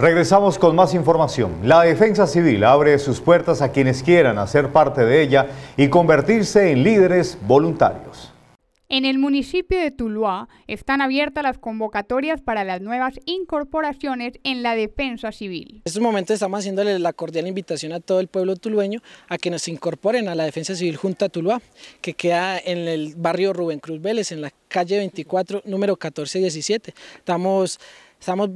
Regresamos con más información. La Defensa Civil abre sus puertas a quienes quieran hacer parte de ella y convertirse en líderes voluntarios. En el municipio de Tuluá están abiertas las convocatorias para las nuevas incorporaciones en la defensa civil. En estos momentos estamos haciéndole la cordial invitación a todo el pueblo tulueño a que nos incorporen a la defensa civil Junta Tuluá, que queda en el barrio Rubén Cruz Vélez, en la calle 24, número 1417. Estamos Estamos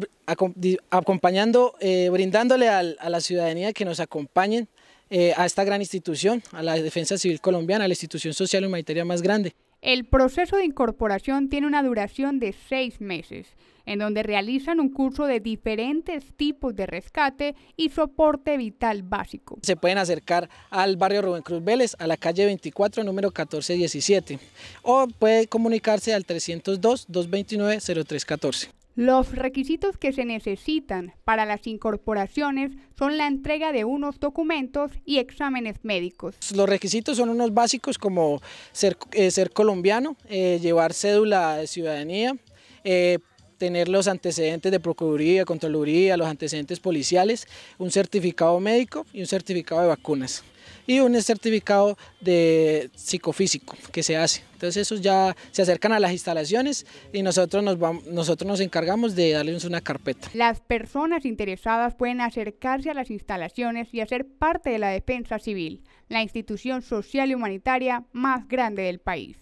acompañando, eh, brindándole a la ciudadanía que nos acompañen eh, a esta gran institución, a la Defensa Civil Colombiana, a la institución social y humanitaria más grande. El proceso de incorporación tiene una duración de seis meses, en donde realizan un curso de diferentes tipos de rescate y soporte vital básico. Se pueden acercar al barrio Rubén Cruz Vélez, a la calle 24, número 1417, o puede comunicarse al 302-229-0314. Los requisitos que se necesitan para las incorporaciones son la entrega de unos documentos y exámenes médicos. Los requisitos son unos básicos como ser, eh, ser colombiano, eh, llevar cédula de ciudadanía, eh, tener los antecedentes de Procuraduría, Contraloría, los antecedentes policiales, un certificado médico y un certificado de vacunas y un certificado de psicofísico que se hace. Entonces esos ya se acercan a las instalaciones y nosotros nos, nosotros nos encargamos de darles una carpeta. Las personas interesadas pueden acercarse a las instalaciones y hacer parte de la defensa civil, la institución social y humanitaria más grande del país.